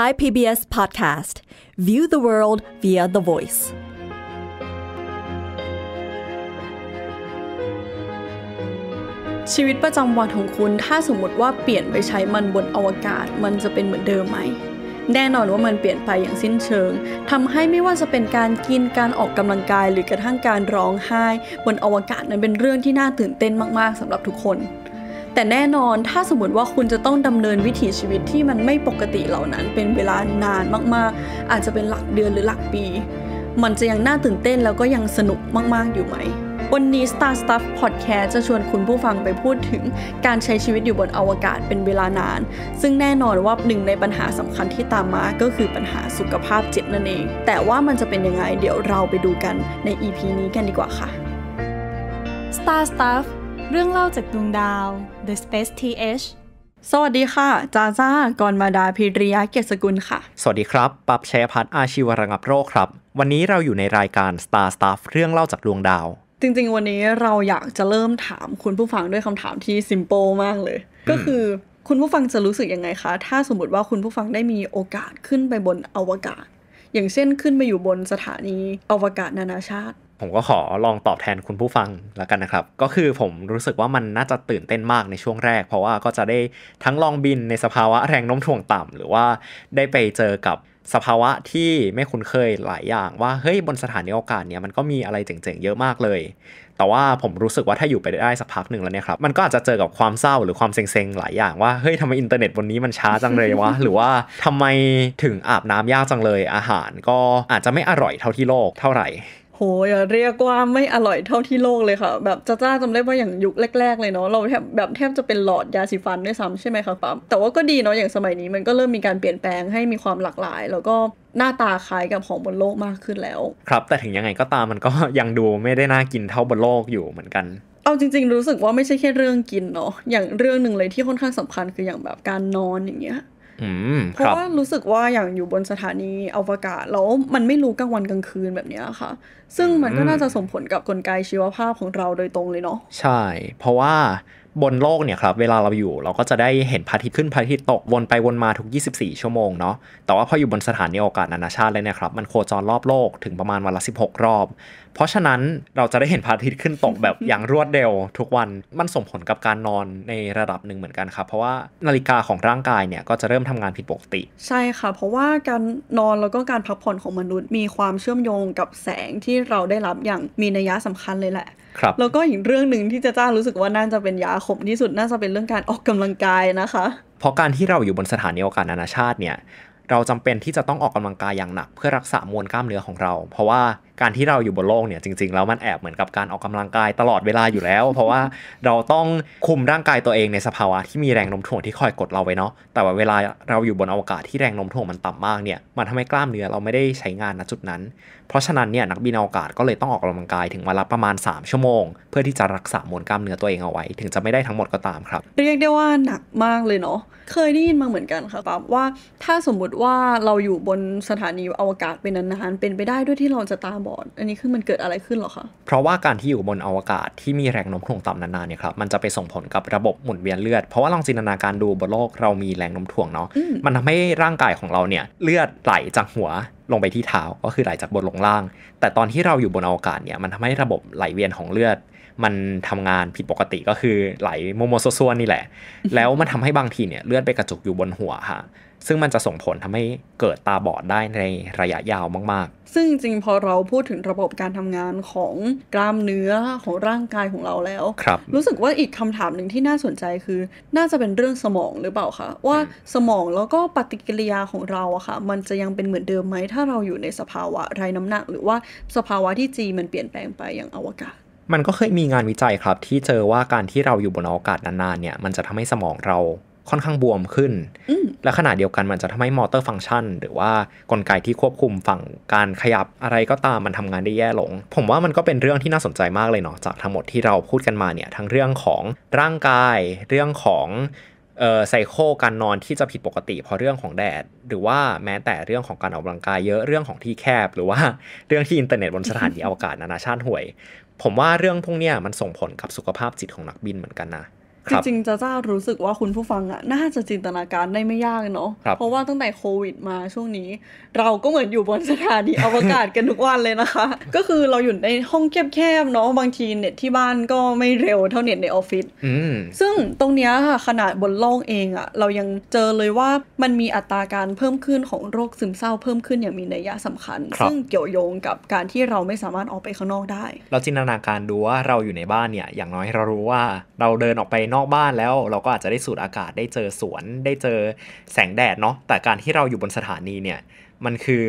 Thai PBS Podcast View the world via the voice ชีวิตประจำวันของคุณ ถ้าสมมติว่าเปลี่ยนไปใช้มันบนอวกาศ มันจะเป็นเหมือนเดิมไหม แน่นอนว่ามันเปลี่ยนไปอย่างสิ้นเชิง ทำให้ไม่ว่าจะเป็นการกิน การออกกำลังกาย หรือกระทั่งการร้องไห้บนอวกาศนั้นเป็นเรื่องที่น่าตื่นเต้นมาก ๆ สำหรับทุกคนแต่แน่นอนถ้าสมมติว่าคุณจะต้องดำเนินวิถีชีวิตที่มันไม่ปกติเหล่านั้น เป็นเวลานานมากๆ อาจจะเป็นหลักเดือนหรือหลักปี มันจะยังน่าตื่นเต้นแล้วก็ยังสนุกมาก ๆอยู่ไหม วันนี้ Star Stuff Podcast จะชวนคุณผู้ฟังไปพูดถึงการใช้ชีวิตอยู่บนอวกาศเป็นเวลานาน ซึ่งแน่นอนว่าหนึ่งในปัญหาสำคัญที่ตามมา ก็คือปัญหาสุขภาพจิตนั่นเอง แต่ว่ามันจะเป็นยังไงเดี๋ยวเราไปดูกันใน EP นี้กันดีกว่าค่ะ Star Stuff เรื่องเล่าจากดวงดาว The Space TH สวัสดีค่ะ จาจ้ากรมาดา พิริยะเกียรติสกุลค่ะ สวัสดีครับ ปับแช์พัฒอาชีวระงับโรคครับ วันนี้เราอยู่ในรายการ Star Stuff เรื่องเล่าจากดวงดาว จริงๆ วันนี้เราอยากจะเริ่มถามคุณผู้ฟังด้วยคำถามที่ซิมโปมากเลย ก็คือคุณผู้ฟังจะรู้สึกยังไงคะ ถ้าสมมติว่าคุณผู้ฟังได้มีโอกาสขึ้นไปบนอวกาศ อย่างเช่นขึ้นไปอยู่บนสถานีอวกาศนานาชาติผม ก็ขอลองตอบแทนคุณผู้ฟังแล้วกันนะครับ ก็คือผมรู้สึกว่ามันน่าจะตื่นเต้นมากในช่วงแรกเพราะว่าก็จะได้ทั้งลองบินในสภาวะ แรงโน้มถ่วงต่ำหรือว่าได้ไปเจอกับสภาวะที่ไม่คุ้นเคยหลายอย่างว่าเฮ้ยบนสถานีอวกาศเนี่ยมันก็มีอะไรเจ๋งๆ เยอะมากเลย แต่ว่าผมรู้สึกว่า ถ้าอยู่ไปได้สักพักหนึ่งแล้วเนี่ยครับมันก็อาจจะเจอกับความเศร้าหรือความเซ็งๆ หลายอย่างว่าเฮ้ยทำไมอินเทอร์เน็ตบนนี้มันช้าจังเลยวะหรือว่าทำไมถึงอาบน้ำยากจังเลยอาหารก็อาจจะไม่อร่อยเท่าที่โลกเท่าไหร่โหอย่าเรียกว่าไม่อร่อยเท่าที่โลกเลยค่ะ แบบจ้าจ้าจำได้ว่าอย่างยุคแรกๆเลยเนาะเราแทบแบบแทบจะเป็นหลอดยาสีฟันด้วยซ้ำใช่ไหมคะปั๊มแต่ว่าก็ดีเนาะอย่างสมัยนี้มันก็เริ่มมีการเปลี่ยนแปลงให้มีความหลากหลาย แล้วก็หน้าตาคล้ายกับของบนโลกมากขึ้นแล้วครับ แต่ถึงยังไงก็ตามมันก็ยังดูไม่ได้น่ากินเท่าบนโลกอยู่เหมือนกันเอาจริง ๆ รู้สึกว่าไม่ใช่แค่เรื่องกินเนาะอย่างเรื่องหนึ่งเลยที่ค่อนข้างสำคัญคืออย่างแบบการนอนอย่างเงี้ยเพราะว่ารู้สึกว่าอย่างอยู่บนสถานีอวกาศแล้วมันไม่รู้กลางวันกลางคืนแบบนี้ค่ะ ซึ่งมันก็น่าจะส่งผลกับกลไกชีวภาพของเราโดยตรงเลยเนาะใช่ เพราะว่าบนโลกเนี่ยครับเวลาเราอยู่เราก็จะได้เห็นพระอาทิตย์ขึ้นพระอาทิตย์ตกวนไปวนมาทุก 24 ชั่วโมงเนาะแต่ว่าพออยู่บนสถานีอวกาศนานาชาติเลยเนี่ยครับ มันโคจรรอบโลกถึงประมาณวันละ 16 รอบเพราะฉะนั้นเราจะได้เห็นพระอาทิตย์ขึ้น ตกแบบอย่างรวดเร็ว ทุกวันมันส่งผลกับการนอนในระดับหนึ่งเหมือนกันครับเพราะว่านาฬิกาของร่างกายเนี่ยก็จะเริ่มทำงานผิดปกติ ใช่ค่ะเพราะว่าการนอนแล้วก็การพักผ่อนของมนุษย์ มีความเชื่อมโยงกับแสงที่เราได้รับอย่างมีนัยยะสำคัญเลยแหละแล้วก็อีกเรื่องหนึ่งที่จะจ้ารู้สึกว่าน่าจะเป็นยาคมที่สุดน่าจะเป็นเรื่องการออกกำลังกายนะคะ เพราะการที่เราอยู่บนสถานีอวกาศนานาชาติเนี่ย เราจำเป็นที่จะต้องออกกำลังกายอย่างหนัก เพื่อรักษามวลกล้ามเนื้อของเรา เพราะว่าการที่เราอยู่บนโลกเนี่ยจริงๆแล้วมันแอบเหมือนกับการออกกำลังกายตลอดเวลาอยู่แล้ว เพราะว่าเราต้องคุมร่างกายตัวเองในสภาวะที่มีแรงโน้มถ่วงที่คอยกดเราไว้เนาะแต่ว่าเวลาเราอยู่บนอวกาศที่แรงโน้มถ่วงมันต่ำมากเนี่ยมันทำให้กล้ามเนื้อเราไม่ได้ใช้งานณจุดนั้น เพราะฉะนั้นเนี่ยนักบินอวกาศก็เลยต้องออกกำลังกายถึงวันละประมาณ 3 ชั่วโมง เพื่อที่จะรักษามวลกล้ามเนื้อตัวเองเอาไว้ ถึงจะไม่ได้ทั้งหมดก็ตามครับ เรียกได้ว่าหนักมากเลยเนาะเคยได้ยินมาเหมือนกันค่ะปับว่าถ้าสมมุติว่าเราอยู่บนสถานีอวกาศเป็นนานๆเป็นไปได้ด้วยที่เราจะตาบอดอันนี้คือมันเกิดอะไรขึ้นหรอคะ เพราะว่าการที่อยู่บนอวกาศที่มีแรงโน้มถ่วงต่ำนานๆเนี่ยครับมันจะไปส่งผลกับระบบหมุนเวียนเลือดเพราะว่าลองจินตนาการดูบนโลกเรามีแรงโน้มถ่วงเนาะมันทำให้ร่างกายของเราเนี่ยเลือดไหลจากหัวลงไปที่เท้าก็คือไหลจากบนลงล่าง แต่ตอนที่เราอยู่บนอวกาศเนี่ยมันทำให้ระบบไหลเวียนของเลือด มันทำงานผิดปกติก็คือไหลโมโมโซซวนนี่แหละแล้วมันทำให้บางทีเนี่ยเลือดไปกระจุกอยู่บนหัวค่ะซึ่งมันจะส่งผลทำให้เกิดตาบอดได้ในระยะยาวมากๆ ซึ่งจริงพอเราพูดถึงระบบการทำงานของกล้ามเนื้อของร่างกายของเราแล้ว ครับ รู้สึกว่าอีกคำถามหนึ่งที่น่าสนใจคือ น่าจะเป็นเรื่องสมองหรือเปล่าคะว่าสมองแล้วก็ปฏิกิริยาของเราอะคะ่ะ มันจะยังเป็นเหมือนเดิมไหมถ้าเราอยู่ในสภาวะไร้น้ำหนัก หรือว่าสภาวะที่จีมันเปลี่ยนแปลงไปอย่างอวกาศ มันก็เคยมีงานวิจัยครับ ที่เจอว่าการที่เราอยู่บนอวกาศนานๆเนี่ยมันจะทำให้สมองเราค่อนข้างบวมขึ้น และขณะเดียวกันมันจะทำให้มอเตอร์ฟังก์ชัน หรือว่ากลไกที่ควบคุมฝั่งการขยับอะไรก็ตามมันทำงานได้แย่ลง ผมว่ามันก็เป็นเรื่องที่น่าสนใจมากเลยเนาะจากทั้งหมดที่เราพูดกันมาเนี่ยทั้งเรื่องของร่างกายเรื่องของเอ่อไซโคการนอนที่จะผิดปกติเพราะเรื่องของแดด หรือว่าแม้แต่เรื่องของการออกกำลังกายเยอะเรื่องของที่แคบ หรือว่าเรื่องที่อินเทอร์เน็ตบนสถานีอวกาศนานาชาติห่วย ผมว่าเรื่องพวกนี้มันส่งผลกับสุขภาพจิตของนักบินเหมือนกันนะคือจริงจะจ้ารู้สึกว่าคุณผู้ฟังอ่ะน่าจะจินตนาการได้ไม่ยากเนาะเพราะว่าตั้งแต่โควิดมาช่วงนี้ เราก็เหมือนอยู่บนสถานีอวกาศกันทุกวันเลยนะคะ ก็คือเราอยู่ในห้องแคบๆ เนาะบางทีเน็ตที่บ้านก็ไม่เร็วเท่าเน็ตในออฟฟิศซึ่งตรงเนี้ยค่ะขนาดบนโลกเองอ่ะเรายังเจอเลยว่ามันมีอัตราการเพิ่มขึ้นของโรคซึมเศร้าเพิ่มขึ้นอย่างมีนัยยะสำคัญซึ่งเกี่ยวโยงกับการที่เราไม่สามารถออกไปข้างนอกได้เราจินตนาการดูว่าเราอยู่ในบ้านเนี่ยอย่างน้อยเรารู้ว่าเราเดินออกไปนนอกบ้านแล้วเราก็อาจจะได้สูดอากาศได้เจอสวนได้เจอแสงแดดเนาะแต่การที่เราอยู่บนสถานีเนี่ยมันคือ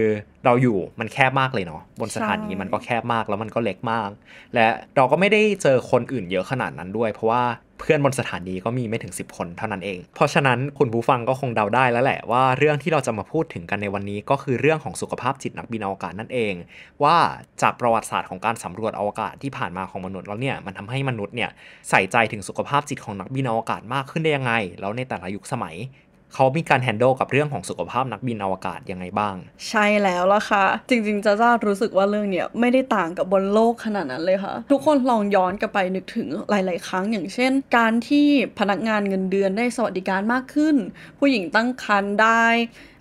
เราอยู่มันแคบมากเลยเนาะบนสถานีมันก็แคบมากแล้วมันก็เล็กมาก และเราก็ไม่ได้เจอคนอื่นเยอะขนาดนั้นด้วย เพราะว่าเพื่อนบนสถานีก็มีไม่ถึง 10คนเท่านั้นเอง เพราะฉะนั้นคุณผู้ฟังก็คงเดาได้แล้วแหละว่า เรื่องที่เราจะมาพูดถึงกันในวันนี้ก็คือเรื่องของสุขภาพจิตนักบินอวกาศนั่นเอง ว่าจากประวัติศาสตร์ของการสำรวจอวกาศที่ผ่านมาของมนุษย์แล้วเนี่ยมันทำให้มนุษย์เนี่ยใส่ใจถึงสุขภาพจิตของนักบินอวกาศมากขึ้นได้ยังไง แล้วในแต่ละยุคสมัยเขามีการแฮนด์ลกับเรื่องของสุขภาพนักบินอวกาศยังไงบ้าง ใช่แล้วล่ะค่ะจริงๆจ้าจ้ารู้สึกว่าเรื่องเนี้ยไม่ได้ต่างกับบนโลกขนาดนั้นเลยค่ะทุกคนลองย้อนกลับไปนึกถึงหลาย ๆ ครั้งอย่างเช่น การที่พนักงานเงินเดือนได้สวัสดิการมากขึ้น ผู้หญิงตั้งครรภ์ได้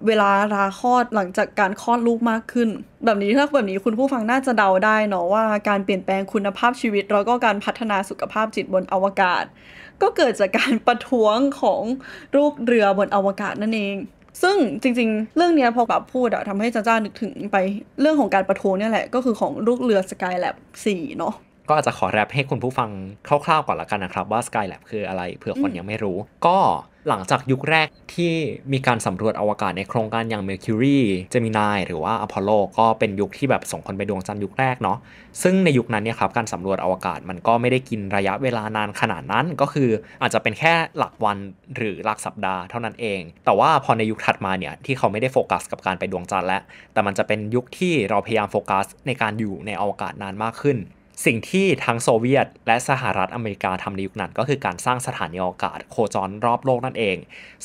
เวลาราคลอดหลังจากการคลอดลูกมากขึ้นแบบนี้ถ้าแบบนี้คุณผู้ฟังน่าจะเดาได้เนาะว่าการเปลี่ยนแปลงคุณภาพชีวิตแล้วก็การพัฒนาสุขภาพจิตบนอวกาศ ก็เกิดจากการประท้วงของรูปเรือบนอววกาศนั่นเอง ซึ่งจริงๆ เรื่องนี้พอแบบพูดอะทำให้จ้าจ้านึกถึงไปเรื่องของการประท้วงนี่แหละ ก็คือของลูกเรือสกายแล็บสเนาะก็อาจจะขอแรปให้คุณผู้ฟังคร่าวๆ ก่อนละกันนะครับว่า Skylab คืออะไรเผื่อคนยังไม่รู้ ก็หลังจากยุคแรกที่มีการสำรวจอวกาศในโครงการอย่าง Mercury Gemini หรือว่า Apollo ก็เป็นยุคที่แบบส่งคนไปดวงจันทร์ยุคแรกเนาะซึ่งในยุคนั้นเนี่ยครับการสำรวจอวกาศมันก็ไม่ได้กินระยะเวลานานขนาดนั้น ก็คืออาจจะเป็นแค่หลักวันหรือหลักสัปดาห์เท่านั้นเอง แต่ว่าพอในยุคถัดมาเนี่ยที่เขาไม่ได้โฟกัส กับการไปดวงจันทร์แล้ว แต่มันจะเป็นยุคที่เราพยายามโฟกัส ในการอยู่ในอวกาศนานมากขึ้นสิ่งที่ทั้งโซเวียตและสหรัฐอเมริกาทำในยุคนั้นก็คือการสร้างสถานีอวกาศโคจรรอบโลกนั่นเอง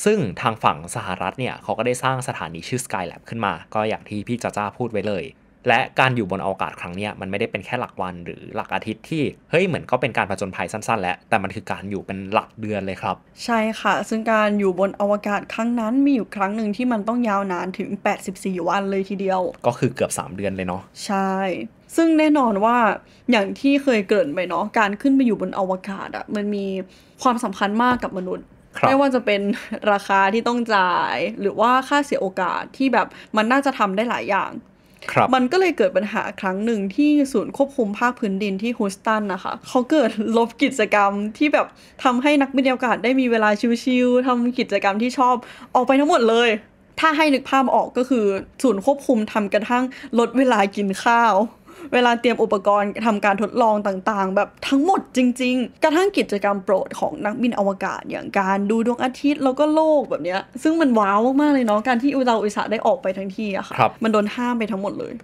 ซึ่งทางฝั่งสหรัฐเนี่ยเขาก็ได้สร้างสถานีชื่อ Skylab ขึ้นมาก็อย่างที่พี่จ้าจ้าพูดไว้เลย และการอยู่บนอวกาศครั้งนี้มันไม่ได้เป็นแค่หลักวันหรือหลักอาทิตย์ที่เฮ้ยเหมือนก็เป็นการผจญภัยสั้น ๆ แล้วแต่มันคือการอยู่เป็นหลักเดือนเลยครับใช่ค่ะ ซึ่งการอยู่บนอวกาศครั้งนั้นมีอยู่ครั้งหนึ่งที่มันต้องยาวนานถึง84วันเลยทีเดียว ก็คือเกือบ3เดือนเลยเนาะใช่ซึ่งแน่นอนว่าอย่างที่เคยเกิดไปเนาะการขึ้นไปอยู่บนอวกาศอะมันมีความสำคัญมากกับมนุษย์ไม่ว่าจะเป็นราคาที่ต้องจ่าย หรือว่าค่าเสียโอกาสที่แบบมันน่าจะทำได้หลายอย่างมันก็เลยเกิดปัญหาครั้งหนึ่งที่ศูนย์ควบคุมภาคพื้นดินที่ฮูสตันนะคะเขาเกิดลบกิจกรรมที่แบบทำให้นักบินอวกาศได้มีเวลาชิวๆทำกิจกรรมที่ชอบออกไปทั้งหมดเลย ถ้าให้นึกภาพออกก็คือ ศูนย์ควบคุมทำกระทั่งลดเวลากินข้าวเวลาเตรียมอุปกรณ์ทำการทดลองต่างๆ แบบทั้งหมดจริงๆ กระทั่งกิจกรรมโปรดของนักบินอวกาศอย่างการดูดวงอาทิตย์แล้วก็โลกแบบเนี้ยซึ่งมันว้าวมากเลยเนาะการที่อุตาอุตสาได้ออกไปทั้งที่อะค่ะมันโดนห้ามไปทั้งหมดเลย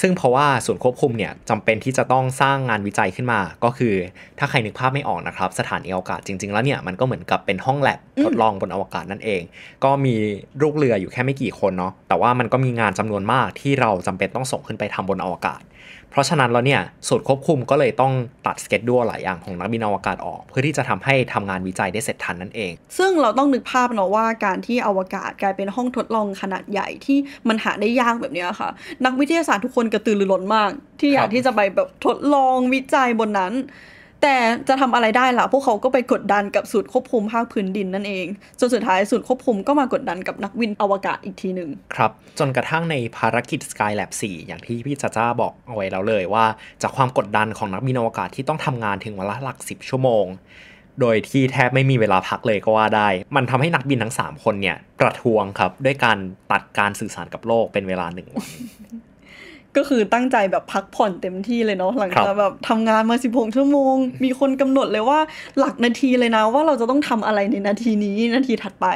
ซึ่งเพราะว่าส่วนควบคุมเนี่ยจำเป็นที่จะต้องสร้างงานวิจัยขึ้นมา ก็คือถ้าใครนึกภาพไม่ออกนะครับสถานีอวกาศจริงๆ แล้วเนี่ยมันก็เหมือนกับเป็นห้องแลบทดลองบนอวกาศนั่นเอง ก็มีลูกเรืออยู่แค่ไม่กี่คนเนาะแต่ว่ามันก็มีงานจำนวนมากที่เราจำเป็นต้องส่งขึ้นไปทำบนอวกาศเพราะฉะนั้นแล้วเนี่ยสูตรควบคุมก็เลยต้องตัดสเกจดูหลายอย่างของนักบินอวกาศออกเพื่อที่จะทำให้ทำงานวิจัยได้เสร็จทันนั่นเอง ซึ่งเราต้องนึกภาพเนาะว่าการที่อวกาศกลายเป็นห้องทดลองขนาดใหญ่ที่มันหาได้ยากแบบนี้ค่ะ นักวิทยาศาสตร์ทุกคนกระตือรือร้นมาก ที่อยาก ที่จะไปแบบทดลองวิจัยบนนั้นแต่จะทำอะไรได้ล่ะพวกเขาก็ไปกดดันกับสูตรควบคุมภาคพื้นดินนั่นเอง จนสุดท้ายสูตรควบคุมก็มากดดันกับนักวินอวกาศอีกทีหนึ่งครับ จนกระทั่งในภารกิจ Skylab 4 อย่างที่พี่จ้าจ้าบอกเอาไว้แล้วเลยว่าจากความกดดันของนักบินอวกาศที่ต้องทำงานถึงวันละหลัก 10 ชั่วโมง โดยที่แทบไม่มีเวลาพักเลยก็ว่าได้ มันทำให้นักบินทั้ง3คนเนี่ยประท้วงครับด้วยการตัดการสื่อสารกับโลกเป็นเวลาหนึ่งวันก็คือตั้งใจแบบพักผ่อนเต็มที่เลยเนาะหลังจากแบบทำงานมาสิบหกชั่วโมง มีคนกำหนดเลยว่าหลักนาทีเลยนะว่าเราจะต้องทำอะไรในนาทีนี้นาทีถัดไป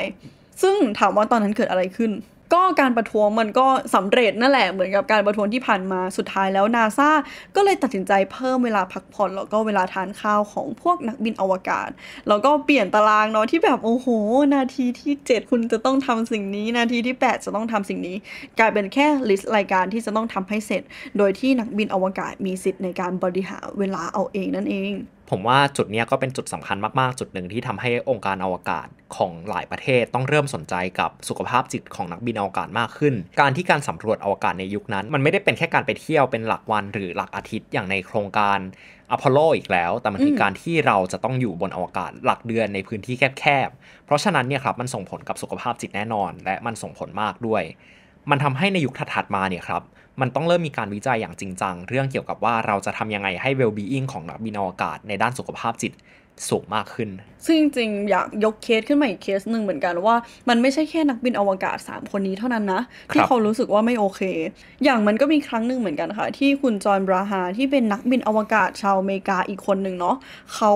ซึ่งถามว่าตอนนั้นเกิดอะไรขึ้นก็การประท้วงมันก็สำเร็จนั่นแหละเหมือนกับการประท้วงที่ผ่านมาสุดท้ายแล้วนาซาก็เลยตัดสินใจเพิ่มเวลาพักผ่อนแล้วก็เวลาทานข้าวของพวกนักบินอวกาศ แล้วก็เปลี่ยนตารางเนาะที่แบบโอ้โห นาทีที่ 7 คุณจะต้องทำสิ่งนี้ นาทีที่ 8 จะต้องทำสิ่งนี้ กลายเป็นแค่ลิสต์รายการที่จะต้องทำให้เสร็จ โดยที่นักบินอวกาศมีสิทธิ์ในการบริหารเวลาเอาเองนั่นเองผมว่าจุดนี้ก็เป็นจุดสำคัญมาก ๆ จุดหนึ่งที่ทำให้องค์การอวกาศของหลายประเทศ ต้องเริ่มสนใจกับสุขภาพจิตของนักบินอวกาศมากขึ้น การที่การสำรวจอวกาศในยุคนั้น มันไม่ได้เป็นแค่การไปเที่ยวเป็นหลักวัน หรือหลักอาทิตย์อย่างในโครงการอพอลโลอีกแล้ว แต่มันคือการที่เราจะต้องอยู่บนอวกาศ หลักเดือนในพื้นที่แคบๆเพราะฉะนั้นเนี่ยครับมันส่งผลกับสุขภาพจิตแน่นอน และมันส่งผลมากด้วยมันทำให้ในยุคถัดๆมาเนี่ยครับ มันต้องเริ่มมีการวิจัยอย่างจริงจัง เรื่องเกี่ยวกับว่าเราจะทำยังไง ให้ well-being ของนักบินอวกาศในด้านสุขภาพจิตสูงมากขึ้น ซึ่งจริงๆอยากยกเคสขึ้นมาอีกเคสหนึ่งเหมือนกันว่ามันไม่ใช่แค่นักบินอวกาศ 3 คนนี้เท่านั้นนะ ที่เขารู้สึกว่าไม่โอเค อย่างมันก็มีครั้งหนึ่งเหมือนกันค่ะ ที่คุณจอห์น บราฮาที่เป็นนักบินอวกาศชาวอเมริกาอีกคนหนึ่งเนาะเขา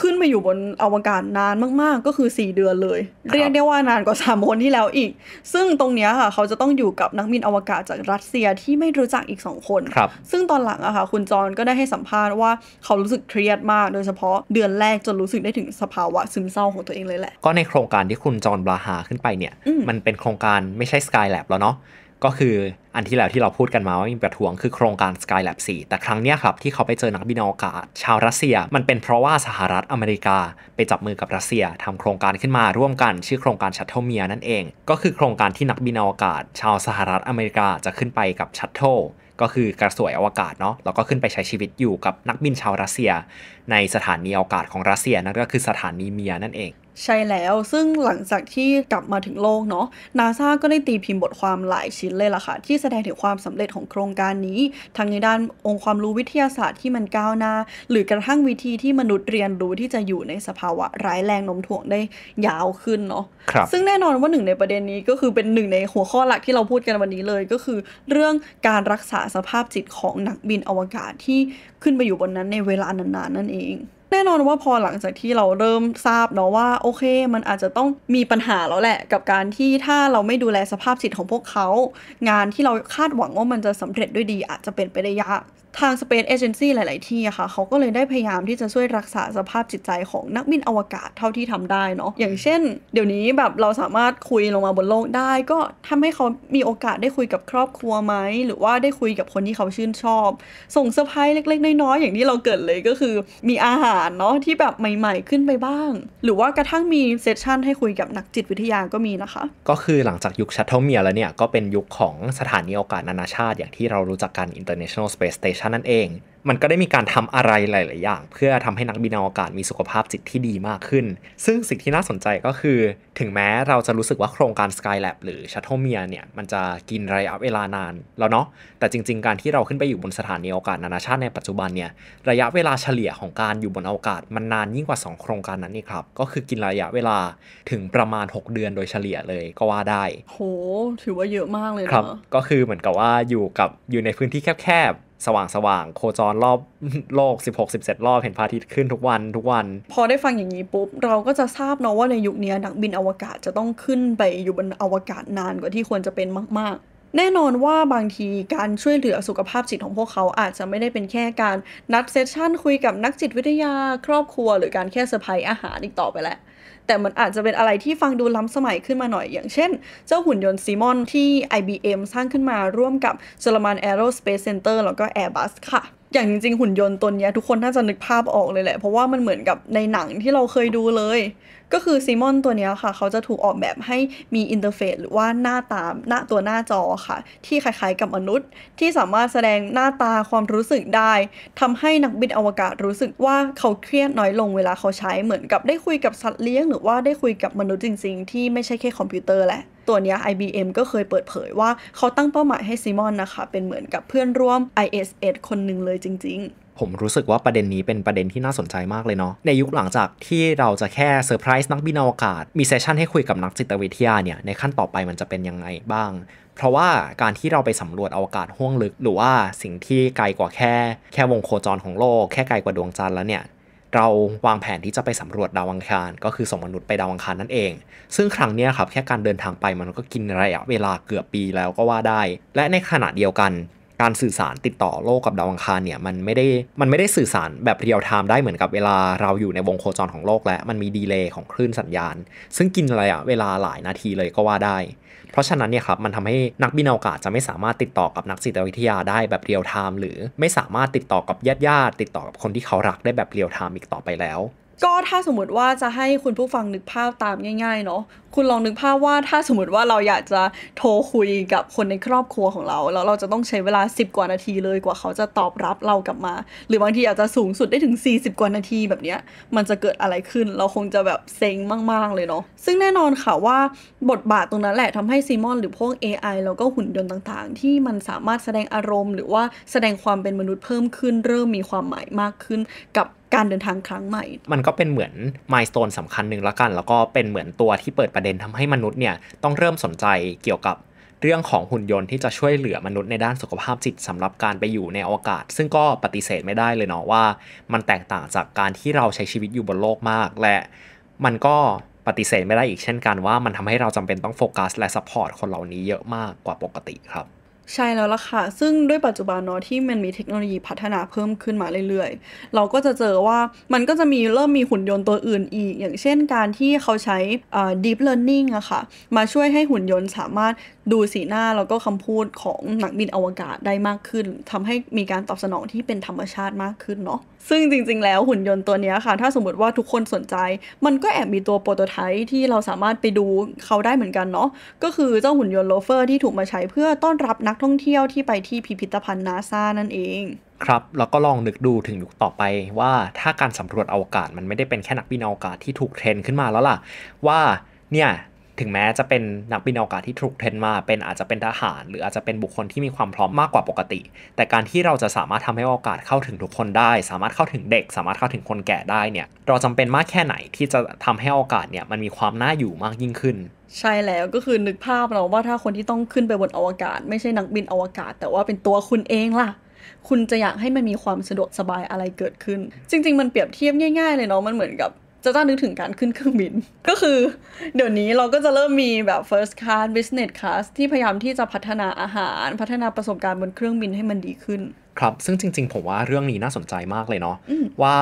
ขึ้นไปอยู่บนอวกาศนานมากๆ ก็คือ 4 เดือนเลย เรียกได้ว่านานกว่า3คนที่แล้วอีก ซึ่งตรงนี้ค่ะ เขาจะต้องอยู่กับนักบินอวกาศจากรัสเซียที่ไม่รู้จักอีก 2 คนคซึ่งตอนหลังอะค่ะ คุณจอนก็ได้ให้สัมภาษณ์ว่าเขารู้สึกเครียดมาก โดยเฉพาะเดือนแรกจนรู้สึกได้ถึงสภาวะ ซึมเศร้าของตัวเองเลยแหละก็ในโครงการที่คุณจอนบลาหาขึ้นไปเนี่ย มันเป็นโครงการไม่ใช่สกายแลบแล้วเนาะก็คืออันที่แล้วที่เราพูดกันมาว่ามีประท้วงคือโครงการ Skylab 4แต่ครั้งนี้ครับที่เขาไปเจอนักบินอวกาศ ชาวรัสเซีย มันเป็นเพราะว่าสหรัฐอเมริกา ไปจับมือกับรัสเซีย ทำโครงการขึ้นมาร่วมกัน ชื่อโครงการชัตเทลเมียนั่นเอง ก็คือโครงการที่นักบินอวกาศ ชาวสหรัฐอเมริกาจะขึ้นไปกับชัตเทิก็คือกระสวยอวกาศเนาะแล้วก็ขึ้นไปใช้ชีวิตอยู่กับนักบินชาวรัสเซีย ในสถานีอวกาศของรัสเซียนั่นก็คือสถานีเมียนั่นเองใช่แล้ว ซึ่งหลังจากที่กลับมาถึงโลกเนาะนาซาก็ได้ตีพิมพ์บทความหลายชิ้นเลยล่ะค่ะ ที่แสดงถึงความสำเร็จของโครงการนี้ทั้งในด้านองค์ความรู้วิทยาศาสตร์ที่มันก้าวหน้า หรือกระทั่งวิธีที่มนุษย์เรียนรู้ที่จะอยู่ในสภาวะ ร้ายแรงโน้มถ่วงได้ยาวขึ้นเนาะซึ่งแน่นอนว่าหนึ่งในประเด็นนี้ก็คือเป็นหนึ่งในหัวข้อหลักที่เราพูดกันวันนี้เลย ก็คือเรื่องการรักษาสภาพจิตของนักบินอวกาศที่ขึ้นไปอยู่บนนั้นในเวลานานๆนั่นเองแน่นอนว่าพอหลังจากที่เราเริ่มทราบเนาะว่า โอเคมันอาจจะต้องมีปัญหาแล้วแหละกับการที่ถ้าเราไม่ดูแลสภาพจิตของพวกเขา งานที่เราคาดหวังว่ามันจะสำเร็จด้วยดีอาจจะเป็นไปได้ยากทาง Space Agency หลาย ๆ ที่อะค่ะเขาก็เลยได้พยายามที่จะช่วยรักษาสภาพจิตใจของนักบินอวกาศเท่าที่ทำได้เนาะอย่างเช่นเดี๋ยวนี้แบบเราสามารถคุยลงมาบนโลกได้ ก็ทำให้เขามีโอกาสได้คุยกับครอบครัวไหม หรือว่าได้คุยกับคนที่เขาชื่นชอบ ส่งเซอร์ไพรส์เล็ก ๆ น้อย ๆ อย่างที่เราเกิดเลยก็คือมีอาหารเนาะที่แบบใหม่ ๆ ขึ้นไปบ้าง หรือว่ากระทั่งมีเซสชั่นให้คุยกับนักจิตวิทยาก็มีนะคะก็คือหลังจากยุคชัตเทิลเมียแล้วเนี่ยก็เป็นยุคของสถานีอวกาศนานาชาติ อย่างที่เรารู้จักกัน International Space Station ชันนั่นเองมันก็ได้มีการทำอะไรหลาย ๆ อย่าง เพื่อทำให้นักบินอวกาศมีสุขภาพจิตที่ดีมากขึ้น ซึ่งสิ่งที่น่าสนใจก็คือถึงแม้เราจะรู้สึกว่าโครงการ Skylab หรือ Shuttle Mir เนี่ย มันจะกินระยะเวลานานแล้วเนาะแต่จริง ๆ การที่เราขึ้นไปอยู่บนสถานีอวกาศนานาชาติในปัจจุบันเนี่ยระยะเวลาเฉลี่ยของการอยู่บนอวกาศมันนานยิ่งกว่า 2 โครงการนั้นนี่ครับก็คือกินระยะเวลาถึงประมาณ 6 เดือนโดยเฉลี่ยเลย ก็ว่าได้ โห ถือว่าเยอะมากเลยนะครับ ก็คือเหมือนกับว่าอยู่กับอยู่ในพื้นที่แคบสว่าง สว่าง โคจรรอบ โลก 16-17 รอบ เห็นพระอาทิตย์ขึ้นทุกวันทุกวัน พอได้ฟังอย่างนี้ปุ๊บ เราก็จะทราบเนาะว่าในยุคนี้ นักบินอวกาศจะต้องขึ้นไปอยู่บนอวกาศนานกว่าที่ควรจะเป็นมาก ๆ แน่นอนว่าบางทีการช่วยเหลือสุขภาพจิตของพวกเขาอาจจะไม่ได้เป็นแค่การ นัดเซสชั่นคุยกับนักจิตวิทยา ครอบครัวหรือการแค่เซอร์ไพรส์อาหารอีกต่อไปแล้วแต่มันอาจจะเป็นอะไรที่ฟังดูล้ำสมัยขึ้นมาหน่อย อย่างเช่น เจ้าหุ่นยนต์ซีมอนที่ IBM สร้างขึ้นมาร่วมกับเซอร์มแนโรสเปซเซ็นเตอร์แล้วก็ Airbus ค่ะ อย่างจริงๆ หุ่นยนต์ตัวนี้ทุกคนน่าจะนึกภาพออกเลยแหละ เพราะว่ามันเหมือนกับในหนังที่เราเคยดูเลยก็คือซีมอนตัวนี้ค่ะ เขาจะถูกออกแบบให้มีอินเทอร์เฟซหรือว่าหน้าตามหน้าตัวหน้าจอค่ะ ที่คล้ายๆกับมนุษย์ ที่สามารถแสดงหน้าตาความรู้สึกได้ ทำให้นักบินอวกาศรู้สึกว่า เขาเครียดน้อยลงเวลาเขาใช้เหมือนกับได้คุยกับสัตว์เลี้ยงหรือว่าได้คุยกับมนุษย์จริงๆที่ไม่ใช่แค่คอมพิวเตอร์แหละตัวนี้ IBM ก็เคยเปิดเผยว่าเขาตั้งเป้าหมายให้ซีมอนนะคะเป็นเหมือนกับเพื่อนร่วม ISS คนหนึ่งเลยจริง ๆผมรู้สึกว่าประเด็นนี้เป็นประเด็นที่น่าสนใจมากเลยเนาะ ในยุคหลังจากที่เราจะแค่เซอร์ไพรส์นักบินอวกาศ มีเซสชั่นให้คุยกับนักจิตวิทยาเนี่ย ในขั้นต่อไปมันจะเป็นยังไงบ้าง เพราะว่าการที่เราไปสำรวจอวกาศห้วงลึก หรือว่าสิ่งที่ไกลกว่าแค่ แค่วงโคจรของโลก แค่ไกลกว่าดวงจันทร์แล้วเนี่ย เราวางแผนที่จะไปสำรวจดาวอังคาร ก็คือส่งมนุษย์ไปดาวอังคารนั่นเอง ซึ่งครั้งนี้ครับแค่การเดินทางไปมันก็กินระยะเวลาเกือบปีแล้วก็ว่าได้ และในขณะเดียวกันการสื่อสารติดต่อโลกกับดาวอังคารเนี่ยมันไม่ได้ มันไม่ได้สื่อสารแบบเรียลไทม์ได้เหมือนกับเวลาเราอยู่ในวงโคจรของโลก และมันมีดีเลย์ของคลื่นสัญญาณ ซึ่งกินระยะเวลาหลายนาทีเลยก็ว่าได้ เพราะฉะนั้นเนี่ยครับมันทำให้นักบินอวกาศจะไม่สามารถติดต่อกับนักจิตวิทยาได้แบบเรียลไทม์หรือไม่สามารถติดต่อกับญาติญาติติดต่อกับคนที่เขารักได้แบบเรียลไทม์อีกต่อไปแล้วก็ ถ้าสมมติว่าจะให้ คุณ ผู้ฟังนึกภาพตามง่ายๆเนาะคุณลองนึกภาพว่าถ้าสมมติว่าเราอยากจะโทรคุยกับคนในครอบครัวของเราแล้วเราจะต้องใช้เวลา 10 กว่านาทีเลยกว่าเขาจะตอบรับเรากลับมา หรือบางทีอาจจะสูงสุดได้ถึง 40 กว่านาทีแบบเนี้ยมันจะเกิดอะไรขึ้น เราคงจะแบบเซ็งมากๆเลยเนาะซึ่งแน่นอนค่ะว่าบทบาทตรงนั้นแหละทำให้ซีมอนหรือพวก AI แล้วก็หุ่นยนต์ต่างๆ ที่มันสามารถแสดงอารมณ์ หรือว่าแสดงความเป็นมนุษย์เพิ่มขึ้น เริ่มมีความหมายมากขึ้นกับการเดินทางครั้งใหม่ มันก็เป็นเหมือนมายสเตนสำคัญหนึ่งละกัน แล้วก็เป็นเหมือนตัวที่เปิดประเด็นทำให้มนุษย์เนี่ย ต้องเริ่มสนใจเกี่ยวกับเรื่องของหุ่นยนต์ที่จะช่วยเหลือมนุษย์ในด้านสุขภาพจิตสำหรับการไปอยู่ในอวกาศ ซึ่งก็ปฏิเสธไม่ได้เลยเนาะว่ามันแตกต่างจากการที่เราใช้ชีวิตอยู่บนโลกมาก และ มันก็ปฏิเสธไม่ได้อีกเช่นกันว่า มันทำให้เราจำเป็นต้องโฟกัสและซัพพอร์ตคนเหล่านี้เยอะมากกว่าปกติครับใช่แล้วล่ะค่ะ ซึ่งด้วยปัจจุบันเนาะที่มันมีเทคโนโลยีพัฒนาเพิ่มขึ้นมาเรื่อยๆ เราก็จะเจอว่ามันก็จะมีเริ่มมีหุ่นยนต์ตัวอื่นอีก อย่างเช่นการที่เขาใช้ deep learning อะค่ะ มาช่วยให้หุ่นยนต์สามารถดูสีหน้า แล้วก็คำพูดของนักบินอวกาศได้มากขึ้น ทำให้มีการตอบสนองที่เป็นธรรมชาติมากขึ้นเนาะ ซึ่งจริงๆ แล้วหุ่นยนต์ตัวนี้ค่ะ ถ้าสมมติว่าทุกคนสนใจ มันก็แอบมีตัวโปรโตไทป์ที่เราสามารถไปดูเขาได้เหมือนกันเนาะ ก็คือเจ้าหุ่นยนต์โลเฟอร์ที่ถูกมาใช้เพื่อต้อนรับนักท่องเที่ยวที่ไปที่พิพิธภัณฑ์นาซานั่นเอง ครับแล้วก็ลองนึกดูถึงยุคต่อไปว่าถ้าการสำรวจอวกาศมันไม่ได้เป็นแค่นักบินอวกาศที่ถูกเทรนขึ้นมาแล้วล่ะ ว่าเนี่ยถึงแม้จะเป็นนักบินอวกาศที่ถูกเทรนมาเป็นอาจจะเป็นทหาร หรืออาจจะเป็นบุคคลที่มีความพร้อมมากกว่าปกติ แต่การที่เราจะสามารถทำให้อวกาศเข้าถึงทุกคนได้ สามารถเข้าถึงเด็ก สามารถเข้าถึงคนแก่ได้เนี่ยเราจำเป็นมากแค่ไหนที่จะทำให้อวกาศเนี่ยมันมีความน่าอยู่มากยิ่งขึ้น ใช่แล้วก็คือนึกภาพเราว่าถ้าคนที่ต้องขึ้นไปบนอวกาศไม่ใช่นักบินอวกาศ แต่ว่าเป็นตัวคุณเองล่ะคุณจะอยากให้มันมีความสะดวกสบายอะไรเกิดขึ้น จริงๆ มันเปรียบเทียบง่ายๆ เลยเนาะมันเหมือนกับจะต้องนึกถึงการขึ้นเครื่องบิน ก็คือ เดี๋ยวนี้เราก็จะเริ่มมีแบบ first class business class ที่พยายามที่จะพัฒนาอาหารพัฒนาประสบการณ์บนเครื่องบินให้มันดีขึ้น ครับซึ่งจริง ๆ ผมว่าเรื่องนี้น่าสนใจมากเลยเนาะว่า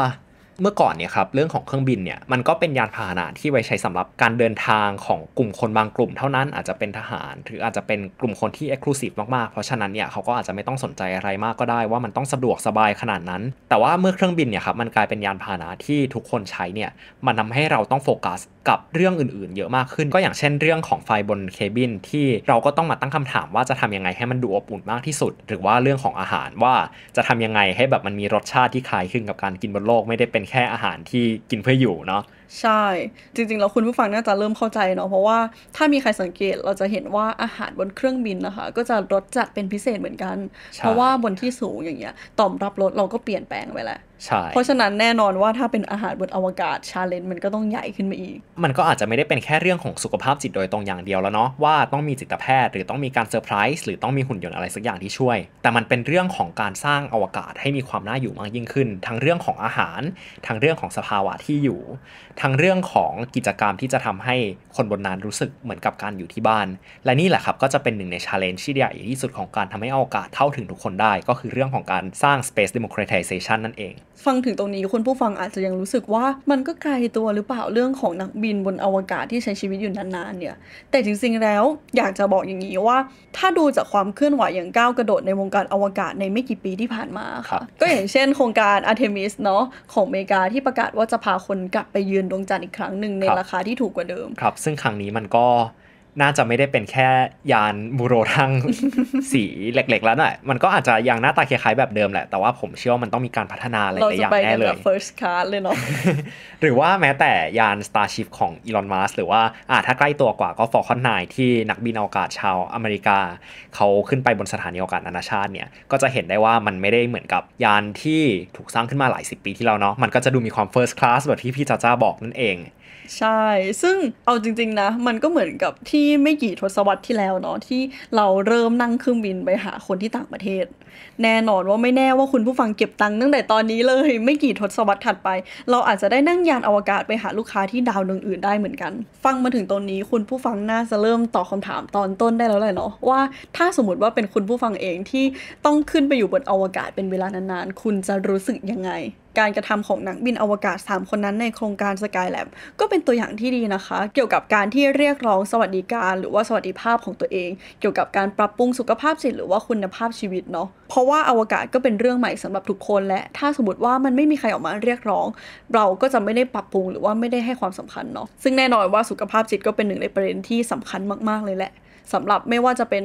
เมื่อก่อนเนี่ยครับเรื่องของเครื่องบินเนี่ยมันก็เป็นยานพาหนะที่ไว้ใช้สำหรับการเดินทางของกลุ่มคนบางกลุ่มเท่านั้นอาจจะเป็นทหาร หรืออาจจะเป็นกลุ่มคนที่เอ็กซ์คลูซีฟมากๆเพราะฉะนั้นเนี่ยเขาก็อาจจะไม่ต้องสนใจอะไรมากก็ได้ ว่ามันต้องสะดวกสบายขนาดนั้น แต่ว่าเมื่อเครื่องบินเนี่ยครับมันกลายเป็นยานพาหนะที่ทุกคนใช้เนี่ยมันทาให้เราต้องโฟกัส กับเรื่องอื่น ๆเยอะมากขึ้น ก็อย่างเช่นเรื่องของไฟบนเคบินที่เราก็ต้องมาตั้งคำถามว่าจะทำยังไงให้มันดูอบอุ่นมากที่สุด หรือว่าเรื่องของอาหารว่าจะทำยังไงให้แบบมันมีรสชาติที่คล้ายคลึงกับการกินบนโลกไม่ได้เป็นแค่อาหารที่กินเพื่ออยู่เนาะใช่ จริงๆแล้วคุณผู้ฟังน่าจะเริ่มเข้าใจเนาะเพราะว่าถ้ามีใครสังเกตเราจะเห็นว่าอาหารบนเครื่องบินนะคะก็จะรสจัดเป็นพิเศษเหมือนกัน เพราะว่าบนที่สูงอย่างเงี้ยต่อมรับรสเราก็เปลี่ยนแปลงไปแล้วเพราะฉะนั้นแน่นอนว่าถ้าเป็นอาหารบนอวกาศชาเลนจ์มันก็ต้องใหญ่ขึ้นมาอีก มันก็อาจจะไม่ได้เป็นแค่เรื่องของสุขภาพจิตโดยตรงอย่างเดียวแล้วเนาะว่าต้องมีจิตแพทย์ หรือต้องมีการเซอร์ไพรส์หรือต้องมีหุ่นยนต์อะไรสักอย่างที่ช่วย แต่มันเป็นเรื่องของการสร้างอวกาศให้มีความน่าอยู่มากยิ่งขึ้นทั้งเรื่องของอาหารทั้งเรื่องของสภาวะที่อยู่ทั้งเรื่องของกิจกรรมที่จะทำให้คนบนนั้นรู้สึกเหมือนกับการอยู่ที่บ้าน และนี่แหละครับก็จะเป็นหนึ่งในชาเลนจ์ที่ใหญ่ที่สุดของการทำให้โอกาสเท่าถึงทุกคนได้ก็คือเรื่องของการสร้าง Space Democratization นั่นเอง ฟังถึงตรงนี้คุณผู้ฟังอาจจะยังรู้สึกว่ามันก็ไกลตัวหรือเปล่าเรื่องของนักบินบนอวกาศที่ใช้ชีวิตอยู่นานๆเนี่ยแต่จริงๆแล้วอยากจะบอกอย่างนี้ว่า ถ้าดูจากความเคลื่อนไหวอย่างก้าวกระโดดในวงการอวกาศในไม่กี่ปีที่ผ่านมาค่ะ ก็อย่างเช่น โครงการอาร์เทมิสเนาะของอเมริกาที่ประกาศว่าจะพาคนกลับไปยืนดวงจันทร์อีกครั้งหนึ่งในราคาที่ถูกกว่าเดิม ครับ ซึ่งครั้งนี้มันก็น่าจะไม่ได้เป็นแค่ยานบูโรทั้งสีเหล็ก ๆ แล้วน่ะมันก็อาจจะยังหน้าตาคล้ายๆ แบบเดิมแหละ แต่ว่าผมเชื่อว่ามันต้องมีการพัฒนาหลายอย่างแน่เลย first class เลยเนาะ หรือว่าแม้แต่ยาน Starship ของอีลอนมัสหรือว่า อ่าถ้าใกล้ตัวกว่าก็ Falcon 9ที่นักบินอวกาศชาวอเมริกา เขาขึ้นไปบนสถานีอวกาศนานาชาติเนี่ย ก็จะเห็นได้ว่ามันไม่ได้เหมือนกับยานที่ถูกสร้างขึ้นมาหลายสิบปีที่แล้วเนาะ มันก็จะดูมีความ first class แบบที่พี่จ้าจ้าบอกนั่นเองใช่ ซึ่งเอาจริงๆนะ มันก็เหมือนกับที่ไม่กี่ทศวรรษที่แล้วเนาะ ที่เราเริ่มนั่งเครื่องบินไปหาคนที่ต่างประเทศ แน่นอนว่าไม่แน่ว่าคุณผู้ฟังเก็บตังค์ตั้งแต่ตอนนี้เลย ไม่กี่ทศวรรษถัดไป เราอาจจะได้นั่งยานอวกาศไปหาลูกค้าที่ดาวดวงอื่นได้เหมือนกัน ฟังมาถึงตรงนี้คุณผู้ฟังน่าจะเริ่มตอบคาถามตอนต้นได้แล้วแหละเนาะ ว่าถ้าสมมติว่าเป็นคุณผู้ฟังเองที่ต้องขึ้นไปอยู่บนอวกาศเป็นเวลานานๆ คุณจะรู้สึกยังไงการกระทำของนักบินอวกาศ 3 คนนั้นในโครงการ Skylab ก็เป็นตัวอย่างที่ดีนะคะ เกี่ยวกับการที่เรียกร้องสวัสดิการ หรือว่าสวัสดิภาพของตัวเอง เกี่ยวกับการปรับปรุงสุขภาพจิตหรือว่าคุณภาพชีวิตเนาะเพราะว่าอวกาศก็เป็นเรื่องใหม่สำหรับทุกคน และถ้าสมมติว่ามันไม่มีใครออกมาเรียกร้อง เราก็จะไม่ได้ปรับปรุงหรือว่าไม่ได้ให้ความสำคัญเนาะซึ่งแน่นอนว่าสุขภาพจิตก็เป็นหนึ่งในประเด็นที่สำคัญมากๆเลยแหละสำหรับไม่ว่าจะเป็น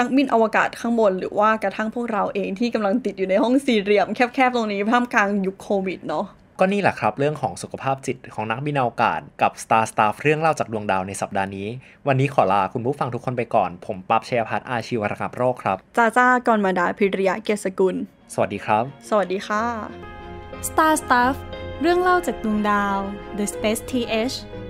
นักบินอวกาศข้างบน หรือว่ากระทั่งพวกเราเองที่กำลังติดอยู่ในห้องสี่เหลี่ยม แคบๆตรงนี้ท่ามกลางยุคโควิดเนาะก็นี่แหละครับเรื่องของสุขภาพจิตของนักบินอวกาศ กับ Star Star เรื่องเล่าจากดวงดาวในสัปดาห์นี้ วันนี้ขอลาคุณผู้ฟังทุกคนไปก่อน ผมปั๊บเชียพัฒอาชีวรกับโรคครับจ้าจ้ากอรมาดาพิริยะเกศกุล สวัสดีครับ สวัสดีค่ะ Star s t a f f เรื่องเล่าจากดวงดาว The Space TH